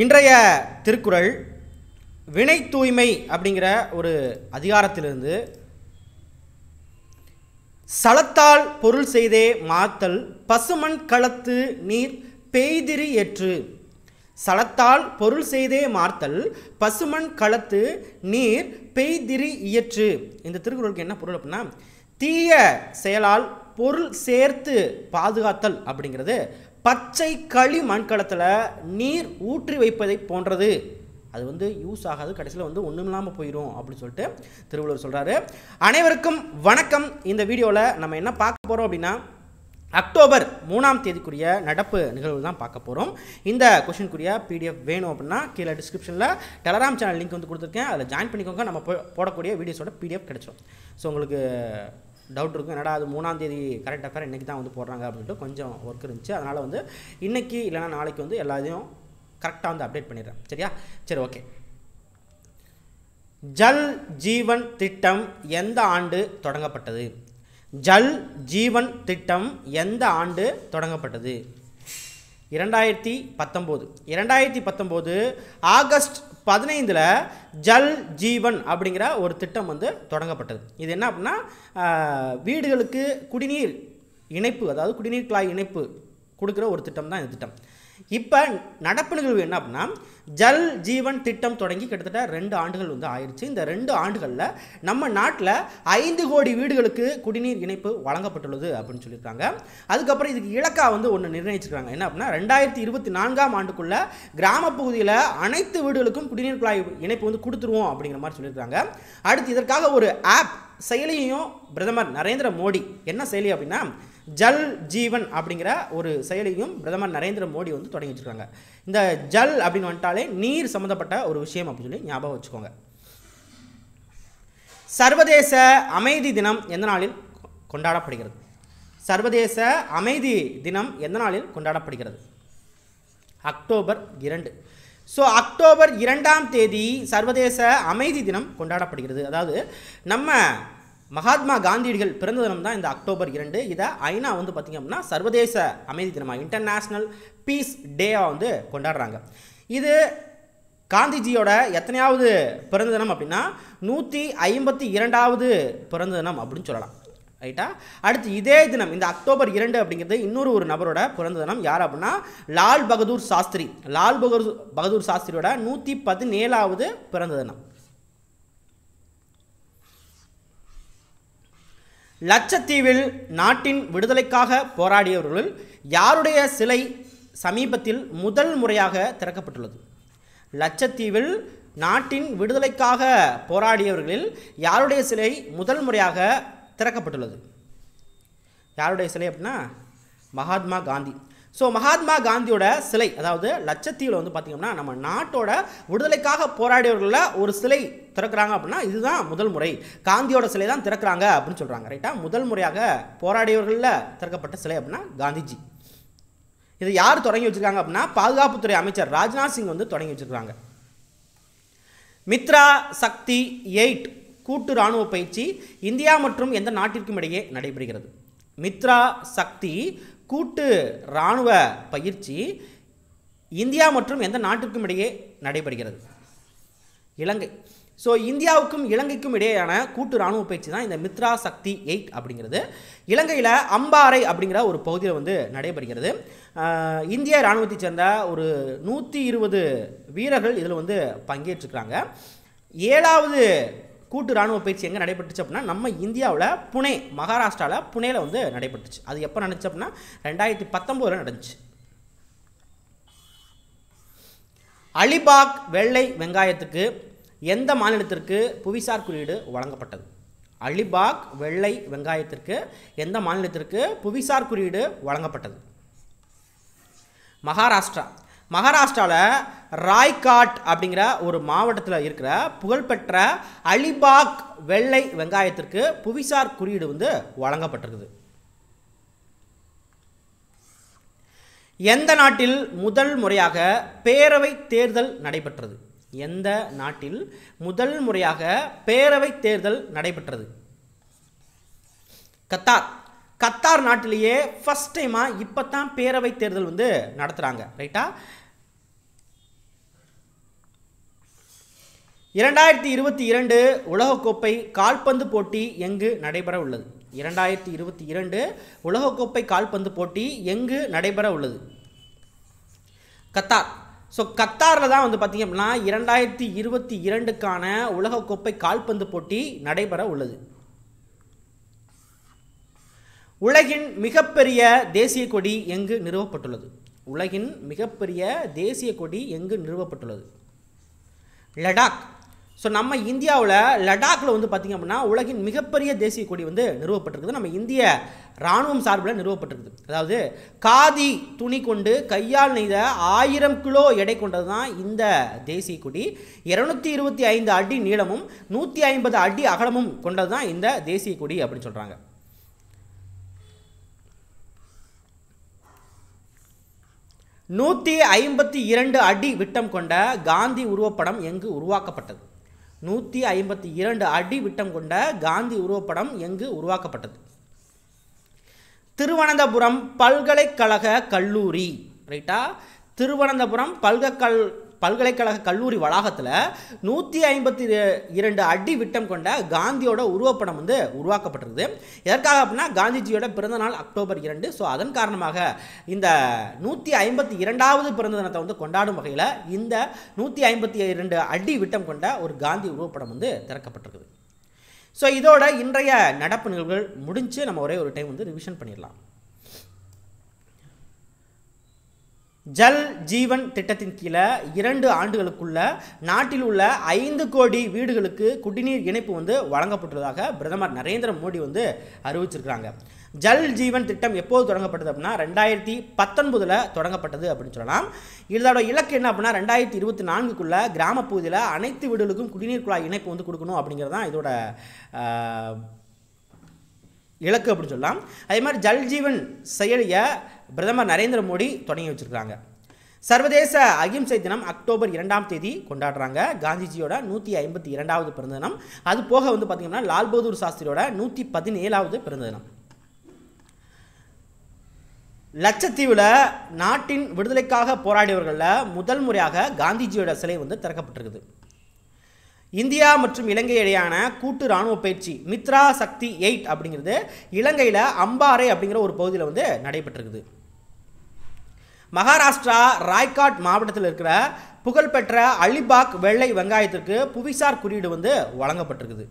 இன்றைய திருக்குறள் வினை தூய்மை அப்படிங்கிற ஒரு அதிகாரத்திலிருந்து சலத்தால் பொருள் செய்தே மாத்தல் பசுமண் களத்து நீர் பெய்திரி ஏற்று சலத்தால் பொருள் செய்தே மார்த்தல் பசுமண் களத்து நீர் பெய்திரி இயற்று இந்த திருக்குறளுக்கு என்ன பொருள் அப்படின்னா தீய செயலால் பொருள் சேர்த்து பாதுகாத்தல் அப்படிங்கிறது பச்சை களி மண்கலத்தில் நீர் ஊற்றி வைப்பதை போன்றது அது வந்து யூஸ் ஆகாது கடைசியில் வந்து ஒன்றும் இல்லாமல் போயிடும் அப்படின்னு சொல்லிட்டு திருவள்ளுவர் சொல்கிறாரு அனைவருக்கும் வணக்கம் இந்த வீடியோவில் நம்ம என்ன பார்க்க போகிறோம் அப்படின்னா அக்டோபர் மூணாம் தேதிக்குரிய நடப்பு நிகழ்வு தான் பார்க்க போகிறோம் இந்த கொஷினுக்குரிய பிடிஎஃப் வேணும் அப்படின்னா கீழே டிஸ்கிரிப்ஷனில் டெலகிராம் சேனல் லிங்க் வந்து கொடுத்துருக்கேன் அதில் ஜாயின் பண்ணிக்கோங்க நம்ம போடக்கூடிய வீடியோஸோட பிடிஎஃப் கிடைச்சோம் ஸோ உங்களுக்கு டவுட் இருக்கும் என்னடா அது மூணாம் தேதி கரண்ட் அஃபேர் இன்றைக்கி தான் வந்து போடுறாங்க அப்படின்ட்டு கொஞ்சம் ஒர்க் இருந்துச்சு அதனால் வந்து இன்றைக்கி இல்லைனா நாளைக்கு வந்து எல்லாத்தையும் கரெக்டாக வந்து அப்டேட் பண்ணிடுறேன் சரியா சரி ஓகே ஜல் ஜீவன் திட்டம் எந்த ஆண்டு தொடங்கப்பட்டது ஜல் ஜீவன் திட்டம் எந்த ஆண்டு தொடங்கப்பட்டது இரண்டாயிரத்தி பத்தொம்போது இரண்டாயிரத்தி பத்தொம்போது ஆகஸ்ட் பதினைந்தில் ஜல் ஜீவன் அப்படிங்கிற ஒரு திட்டம் வந்து தொடங்கப்பட்டது இது என்ன அப்படின்னா வீடுகளுக்கு குடிநீர் இணைப்பு அதாவது குடிநீர் குழாய் இணைப்பு கொடுக்குற ஒரு திட்டம் தான் இந்த திட்டம் இப்போ நடப்பு நிகழ்வு என்ன அப்படின்னா ஜல் ஜீவன் திட்டம் தொடங்கி கிட்டத்தட்ட ரெண்டு ஆண்டுகள் வந்து ஆயிடுச்சு இந்த ரெண்டு ஆண்டுகளில் நம்ம நாட்டில் ஐந்து கோடி வீடுகளுக்கு குடிநீர் இணைப்பு வழங்கப்பட்டுள்ளது அப்படின்னு சொல்லியிருக்காங்க அதுக்கப்புறம் இதுக்கு இலக்கா வந்து ஒன்று நிர்ணயிச்சிருக்காங்க என்ன அப்படின்னா ரெண்டாயிரத்தி இருபத்தி நான்காம் ஆண்டுக்குள்ளே கிராமப்பகுதியில் பகுதியில் அனைத்து வீடுகளுக்கும் குடிநீர் குழாய் இணைப்பு வந்து கொடுத்துருவோம் அப்படிங்கிற மாதிரி சொல்லியிருக்காங்க அடுத்து இதற்காக ஒரு ஆப் செயலியையும் பிரதமர் நரேந்திர மோடி என்ன செயலி அப்படின்னா ஜல் ஜீவன் அப்படிங்கிற ஒரு செயலியும் பிரதமர் நரேந்திர மோடி வந்து தொடங்கி வச்சுருக்காங்க இந்த ஜல் அப்படின்னு வந்துட்டாலே நீர் சம்மந்தப்பட்ட ஒரு விஷயம் அப்படின்னு சொல்லி ஞாபகம் வச்சுக்கோங்க சர்வதேச அமைதி தினம் எந்த நாளில் கொண்டாடப்படுகிறது சர்வதேச அமைதி தினம் எந்த நாளில் கொண்டாடப்படுகிறது அக்டோபர் இரண்டு ஸோ அக்டோபர் இரண்டாம் தேதி சர்வதேச அமைதி தினம் கொண்டாடப்படுகிறது அதாவது நம்ம மகாத்மா காந்தியடிகள் பிறந்த தினம் தான் இந்த அக்டோபர் இரண்டு இதை ஐநா வந்து பார்த்திங்க அப்படின்னா சர்வதேச அமைதி தினமாக இன்டர்நேஷ்னல் பீஸ் டேவாக வந்து கொண்டாடுறாங்க இது காந்திஜியோட எத்தனையாவது பிறந்த தினம் அப்படின்னா நூற்றி ஐம்பத்தி இரண்டாவது பிறந்த தினம் அப்படின்னு சொல்லலாம் ரைட்டா அடுத்து இதே தினம் இந்த அக்டோபர் இரண்டு அப்படிங்கிறது இன்னொரு ஒரு நபரோட பிறந்த தினம் யார் அப்படின்னா லால் பகதூர் சாஸ்திரி லால் பகதூர் பகதூர் சாஸ்திரியோட நூற்றி பதினேழாவது பிறந்த தினம் லட்சத்தீவில் நாட்டின் விடுதலைக்காக போராடியவர்களில் யாருடைய சிலை சமீபத்தில் முதல் முறையாக திறக்கப்பட்டுள்ளது லட்சத்தீவில் நாட்டின் விடுதலைக்காக போராடியவர்களில் யாருடைய சிலை முதல் முறையாக திறக்கப்பட்டுள்ளது யாருடைய சிலை அப்படின்னா மகாத்மா காந்தி ஸோ மகாத்மா காந்தியோட சிலை அதாவது லட்சத்தீவில் வந்து பார்த்திங்கன்னா நம்ம நாட்டோட விடுதலைக்காக போராடியவர்களில் ஒரு சிலை திறக்கிறாங்க அப்படின்னா இதுதான் முதல் முறை காந்தியோட சிலை தான் திறக்கிறாங்க அப்படின்னு சொல்கிறாங்க ரைட்டா முதல் முறையாக போராடியவர்களில் திறக்கப்பட்ட சிலை அப்படின்னா காந்திஜி இதை யார் தொடங்கி வச்சுருக்காங்க அப்படின்னா பாதுகாப்புத்துறை அமைச்சர் ராஜ்நாத் சிங் வந்து தொடங்கி வச்சுருக்காங்க மித்ரா சக்தி எயிட் கூட்டு இராணுவ பயிற்சி இந்தியா மற்றும் எந்த நாட்டிற்கும் இடையே நடைபெறுகிறது மித்ரா சக்தி கூட்டு இராணுவ பயிற்சி இந்தியா மற்றும் எந்த நாட்டிற்கும் இடையே நடைபெறுகிறது இலங்கை ஸோ இந்தியாவுக்கும் இலங்கைக்கும் இடையேயான கூட்டு இராணுவ பயிற்சி தான் இந்த மித்ரா சக்தி எயிட் அப்படிங்கிறது இலங்கையில் அம்பாறை அப்படிங்கிற ஒரு பகுதியில் வந்து நடைபெறுகிறது இந்திய இராணுவத்தைச் சேர்ந்த ஒரு நூற்றி இருபது வீரர்கள் இதில் வந்து பங்கேற்றுக்கிறாங்க ஏழாவது கூட்டு ராணுவ பயிற்சி எங்கே நடைபெற்றுச்சு அப்படின்னா நம்ம இந்தியாவில் புனே மகாராஷ்டிராவில் புனேல வந்து நடைபெற்றுச்சு அது எப்போ நடந்துச்சு அப்படின்னா ரெண்டாயிரத்தி பத்தொம்போதில் நடந்துச்சு அலிபாக் வெள்ளை வெங்காயத்துக்கு எந்த மாநிலத்திற்கு புவிசார் குறியீடு வழங்கப்பட்டது அலிபாக் வெள்ளை வெங்காயத்திற்கு எந்த மாநிலத்திற்கு புவிசார் குறியீடு வழங்கப்பட்டது மகாராஷ்டிரா மகாராஷ்டிராவில் ராய்காட் அப்படிங்கிற ஒரு மாவட்டத்தில் இருக்கிற புகழ்பெற்ற அலிபாக் வெள்ளை வெங்காயத்திற்கு புவிசார் குறியீடு வந்து வழங்கப்பட்டிருக்குது எந்த நாட்டில் முதல் முறையாக பேரவை தேர்தல் நடைபெற்றது எந்த நாட்டில் முதல் முறையாக பேரவை தேர்தல் நடைபெற்றது கத்தார் கத்தார் நாட்டிலேயே ஃபஸ்ட் டைமாக இப்போ தான் பேரவை தேர்தல் வந்து நடத்துகிறாங்க ரைட்டா இரண்டாயிரத்தி இருபத்தி இரண்டு உலகக்கோப்பை கால்பந்து போட்டி எங்கு நடைபெற உள்ளது இரண்டாயிரத்தி இருபத்தி இரண்டு உலகக்கோப்பை கால்பந்து போட்டி எங்கு நடைபெற உள்ளது கத்தார் ஸோ கத்தாரில் தான் வந்து பார்த்திங்க அப்படின்னா இரண்டாயிரத்தி இருபத்தி இரண்டுக்கான உலகக்கோப்பை கால்பந்து போட்டி நடைபெற உள்ளது உலகின் மிகப்பெரிய தேசிய கொடி எங்கு நிறுவப்பட்டுள்ளது உலகின் மிகப்பெரிய தேசிய கொடி எங்கு நிறுவப்பட்டுள்ளது லடாக் ஸோ நம்ம இந்தியாவில் லடாக்கில் வந்து பார்த்திங்க அப்படின்னா உலகின் மிகப்பெரிய தேசிய கொடி வந்து நிறுவப்பட்டிருக்குது நம்ம இந்திய இராணுவம் சார்பில் நிறுவப்பட்டிருக்குது அதாவது காதி துணி கொண்டு கையால் நெய்த ஆயிரம் கிலோ எடை கொண்டது தான் இந்த தேசிய கொடி இரநூத்தி இருபத்தி ஐந்து அடி நீளமும் நூற்றி ஐம்பது அடி அகலமும் கொண்டது தான் இந்த தேசிய கொடி அப்படின்னு சொல்கிறாங்க நூற்றி ஐம்பத்தி இரண்டு அடி விட்டம் கொண்ட காந்தி உருவப்படம் எங்கு உருவாக்கப்பட்டது நூற்றி ஐம்பத்தி இரண்டு அடி விட்டம் கொண்ட காந்தி உருவப்படம் எங்கு உருவாக்கப்பட்டது திருவனந்தபுரம் பல்கலைக்கழக கல்லூரி ரைட்டா திருவனந்தபுரம் பல்கக்கல் பல்கலைக்கழக கல்லூரி வளாகத்தில் நூற்றி ஐம்பத்தி இரண்டு அடி விட்டம் கொண்ட காந்தியோட உருவப்படம் வந்து உருவாக்கப்பட்டிருக்குது எதற்காக அப்படின்னா காந்திஜியோட பிறந்தநாள் அக்டோபர் இரண்டு ஸோ அதன் காரணமாக இந்த நூற்றி ஐம்பத்தி இரண்டாவது பிறந்த தினத்தை வந்து கொண்டாடும் வகையில் இந்த நூற்றி ஐம்பத்தி இரண்டு அடி விட்டம் கொண்ட ஒரு காந்தி உருவப்படம் வந்து திறக்கப்பட்டிருக்குது ஸோ இதோட இன்றைய நடப்பு நிகழ்வுகள் முடிஞ்சு நம்ம ஒரே ஒரு டைம் வந்து ரிவிஷன் பண்ணிடலாம் ஜல் ஜீவன் திட்டத்தின் கீழே இரண்டு ஆண்டுகளுக்குள்ள நாட்டில் உள்ள ஐந்து கோடி வீடுகளுக்கு குடிநீர் இணைப்பு வந்து வழங்கப்பட்டுள்ளதாக பிரதமர் நரேந்திர மோடி வந்து அறிவிச்சிருக்கிறாங்க ஜல் ஜீவன் திட்டம் எப்போது தொடங்கப்பட்டது அப்படின்னா ரெண்டாயிரத்தி பத்தொன்பதில் தொடங்கப்பட்டது அப்படின்னு சொல்லலாம் இதோட இலக்கு என்ன அப்படின்னா ரெண்டாயிரத்தி இருபத்தி நான்குக்குள்ளே கிராமப்பகுதியில் அனைத்து வீடுகளுக்கும் குடிநீர் குழாய் இணைப்பு வந்து கொடுக்கணும் அப்படிங்கிறது தான் இதோட இலக்கு அப்படின்னு சொல்லலாம் அதே மாதிரி ஜல் ஜீவன் செயலியை பிரதமர் நரேந்திர மோடி தொடங்கி வச்சுருக்காங்க சர்வதேச அகிம்சை தினம் அக்டோபர் இரண்டாம் தேதி கொண்டாடுறாங்க காந்திஜியோட நூற்றி ஐம்பத்தி இரண்டாவது பிறந்த தினம் அது போக வந்து பார்த்திங்கன்னா லால் பகதூர் சாஸ்திரியோட நூற்றி பதினேழாவது பிறந்த தினம் லட்சத்தீவில் நாட்டின் விடுதலைக்காக போராடியவர்களில் முதல் முறையாக காந்திஜியோட சிலை வந்து திறக்கப்பட்டிருக்குது இந்தியா மற்றும் இலங்கை இடையான கூட்டு இராணுவ பயிற்சி மித்ரா சக்தி எயிட் அப்படிங்கிறது இலங்கையில் அம்பாறை அப்படிங்கிற ஒரு பகுதியில் வந்து நடைபெற்றிருக்குது மகாராஷ்டிரா ராய்காட் மாவட்டத்தில் இருக்கிற புகழ்பெற்ற அலிபாக் வெள்ளை வெங்காயத்திற்கு புவிசார் குறியீடு வந்து வழங்கப்பட்டிருக்குது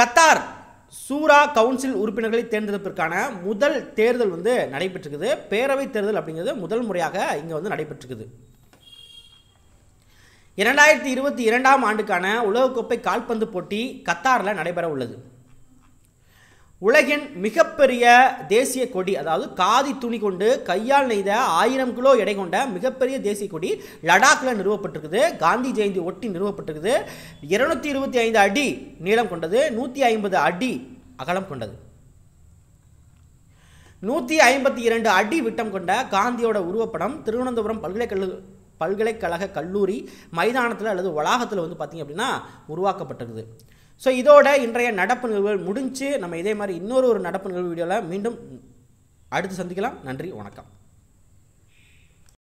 கத்தார் சூரா கவுன்சில் உறுப்பினர்களை தேர்ந்தெடுப்பதற்கான முதல் தேர்தல் வந்து நடைபெற்றிருக்குது பேரவைத் தேர்தல் அப்படிங்கிறது முதல் முறையாக இங்கே வந்து நடைபெற்றிருக்குது இரண்டாயிரத்தி இருபத்தி இரண்டாம் ஆண்டுக்கான உலகக்கோப்பை கால்பந்து போட்டி கத்தாரில் நடைபெற உள்ளது உலகின் மிகப்பெரிய தேசிய கொடி அதாவது காதி துணி கொண்டு கையால் நெய்த ஆயிரம் கிலோ எடை கொண்ட மிகப்பெரிய தேசிய கொடி லடாக்கில் நிறுவப்பட்டிருக்குது காந்தி ஜெயந்தி ஒட்டி நிறுவப்பட்டிருக்குது இருநூத்தி இருபத்தி ஐந்து அடி நீளம் கொண்டது நூற்றி ஐம்பது அடி அகலம் கொண்டது நூற்றி ஐம்பத்தி இரண்டு அடி விட்டம் கொண்ட காந்தியோட உருவப்படம் திருவனந்தபுரம் பல்கலைக்கழக பல்கலைக்கழக கல்லூரி மைதானத்தில் அல்லது வளாகத்தில் வந்து பார்த்திங்க அப்படின்னா உருவாக்கப்பட்டிருக்குது ஸோ இதோட இன்றைய நடப்பு நிகழ்வுகள் முடிஞ்சு நம்ம இதே மாதிரி இன்னொரு ஒரு நடப்பு நிகழ்வு வீடியோவில் மீண்டும் அடுத்து சந்திக்கலாம் நன்றி வணக்கம்